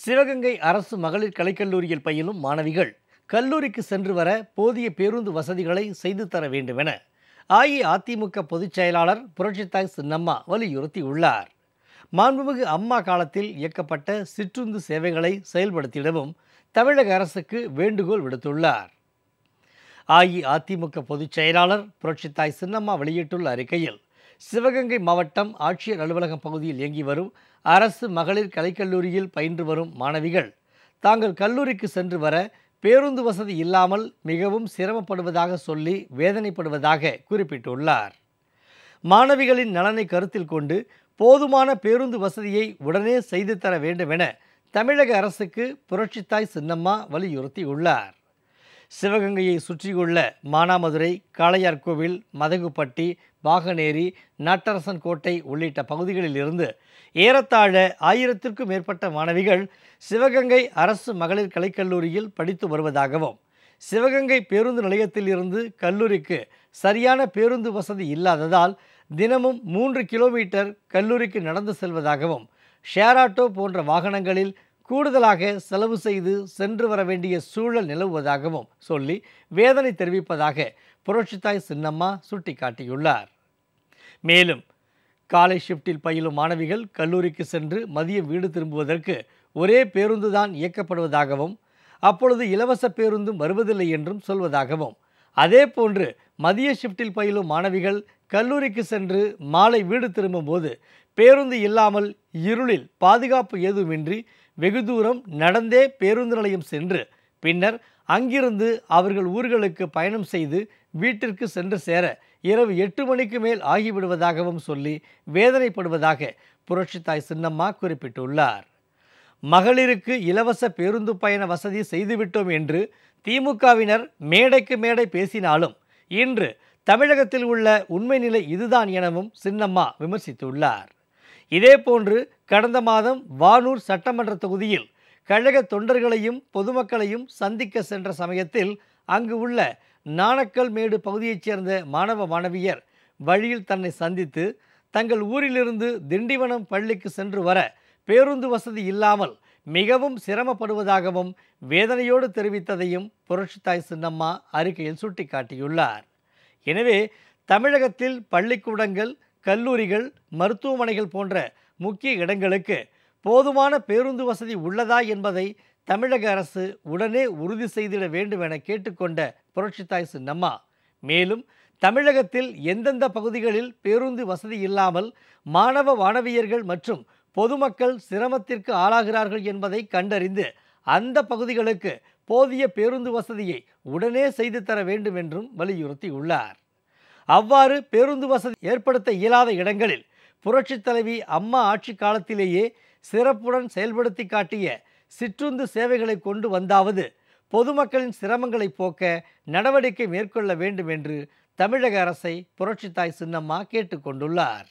சிவகங்கை அரசு மகளிர் கலைக்கல்லூரியில் பயிலும் மாணவிகள் கல்லூரிக்கு சென்று வர போதிய பேருந்து வசதிகளை செய்து தர வேண்டுமென அஇஅதிமுக பொதுச் செயலாளர் புரட்சித்தாய் சின்னம்மா வலியுறுத்தியுள்ளார் மாண்புமிகு அம்மா காலத்தில் இயக்கப்பட்ட சிற்றுந்து சேவைகளை செயல்படுத்திடவும் தமிழக அரசுக்கு வேண்டுகோள் விடுத்துள்ளார் அஇஅதிமுக பொதுச் செயலாளர் புரட்சித்தாய் சின்னம்மா வெளியிட்டுள்ள அறிக்கையில் சிவகங்கை மாவட்டம் ஆட்சியர் அலுவலகம் பகுதியில் இயங்கி வரும் அரசு மகளிர் கலைக்கல்லூரியில் பயின்று வரும் மாணவிகள் தாங்கள் கல்லூரிக்கு சென்று வர பேருந்து வசதி இல்லாமல் மிகவும் சிரமப்படுவதாக சொல்லி வேதனைப்படுவதாக குறிப்பிட்டுள்ளார் மாணவிகளின் நலனை கருத்தில் கொண்டு போதுமான பேருந்து வசதியை உடனே செய்து தர வேண்டும் என தமிழக அரசுக்கு புரட்சித்தாய் சின்னம்மா வலியுறுத்தியுள்ளார் சிவகங்கையை சுற்றியுள்ள மானாமதுரை காளையார்கோவில் மதகுப்பட்டி வாகனேரி நாட்டரசன் கோட்டை உள்ளிட்ட பகுதிகளில் இருந்து ஏறத்தாழ ஆயிரத்திற்கும் மேற்பட்ட மாணவிகள் சிவகங்கை அரசு மகளிர் கலைக்கல்லூரியில் படித்து வருவதாகவும் சிவகங்கை பேருந்து நிலையத்தில் இருந்து கல்லூரிக்கு சரியான பேருந்து வசதி இல்லாததால் தினமும் மூன்று கிலோமீட்டர் கல்லூரிக்கு நடந்து செல்வதாகவும் ஷேர் ஆட்டோ போன்ற வாகனங்களில் கூடுதலாக செலவு செய்து சென்று வர வேண்டிய சூழல் நிலவுவதாகவும் சொல்லி வேதனை தெரிவிப்பதாக புரட்சித்தாய் சின்னம்மா சுட்டிக்காட்டியுள்ளார் மேலும் காலை ஷிப்டில் பயிலும் மாணவிகள் கல்லூரிக்கு சென்று மதிய வீடு திரும்புவதற்கு ஒரே பேருந்து தான் இயக்கப்படுவதாகவும் அப்பொழுது இலவச பேருந்தும் வருவதில்லை என்றும் சொல்வதாகவும் அதே போன்று மதிய ஷிப்டில் பயிலும் மாணவிகள் கல்லூரிக்கு சென்று மாலை வீடு திரும்பும்போது பேருந்து இல்லாமல் இருளில் பாதுகாப்பு ஏதுமின்றி வெகு தூரம் நடந்தே பேருந்து நிலையம் சென்று பின்னர் அங்கிருந்து அவர்கள் ஊர்களுக்கு பயணம் செய்து வீட்டிற்கு சென்று சேர இரவு எட்டு மணிக்கு மேல் ஆகிவிடுவதாகவும் சொல்லி வேதனைப்படுவதாக புரட்சித்தாய் சின்னம்மா குறிப்பிட்டுள்ளார் மகளிருக்கு இலவச பேருந்து பயண வசதி செய்துவிட்டோம் என்று திமுகவினர் மேடைக்கு மேடை பேசினாலும் இன்று தமிழகத்தில் உள்ள உண்மை நிலை இதுதான் எனவும் சின்னம்மா விமர்சித்துள்ளார் இதேபோன்று கடந்த மாதம் வானூர் சட்டமன்ற தொகுதியில் கழக தொண்டர்களையும் பொதுமக்களையும் சந்திக்க சென்ற சமயத்தில் அங்கு உள்ள நாணக்கல் மேடு பகுதியைச் சேர்ந்த மாணவ மாணவியர் வழியில் தன்னை சந்தித்து தங்கள் ஊரிலிருந்து திண்டிவனம் பள்ளிக்கு சென்று வர பேருந்து வசதி இல்லாமல் மிகவும் சிரமப்படுவதாகவும் வேதனையோடு தெரிவித்ததையும் புரட்சித்தாய் சின்னம்மா அறிக்கையில் சுட்டிக்காட்டியுள்ளார் எனவே தமிழகத்தில் பள்ளிக்கூடங்கள் கல்லூரிகள் மருத்துவமனைகள் போன்ற முக்கிய இடங்களுக்கு போதுமான பேருந்து வசதி உள்ளதா என்பதை தமிழக அரசு உடனே உறுதி செய்திட வேண்டும் என கேட்டுக்கொண்ட புரட்சித்தாய் சின்னம்மா மேலும் தமிழகத்தில் எந்தெந்த பகுதிகளில் பேருந்து வசதி இல்லாமல் மாணவ மாணவியர்கள் மற்றும் பொதுமக்கள் சிரமத்திற்கு ஆளாகிறார்கள் என்பதை கண்டறிந்து அந்த பகுதிகளுக்கு போதிய பேருந்து வசதியை உடனே செய்து தர வேண்டும் என்றும் வலியுறுத்தியுள்ளார் அவ்வாறு பேருந்து வசதி ஏற்படுத்த இயலாத இடங்களில் புரட்சித் தலைவி அம்மா ஆட்சி காலத்திலேயே சிறப்புடன் செயல்படுத்தி காட்டிய சிற்றுந்து சேவைகளை கொண்டு வந்தாவது பொதுமக்களின் சிரமங்களை போக்க நடவடிக்கை மேற்கொள்ள வேண்டும் என்று தமிழக அரசை புரட்சித்தாய் சின்னம்மா கேட்டுக்கொண்டுள்ளார்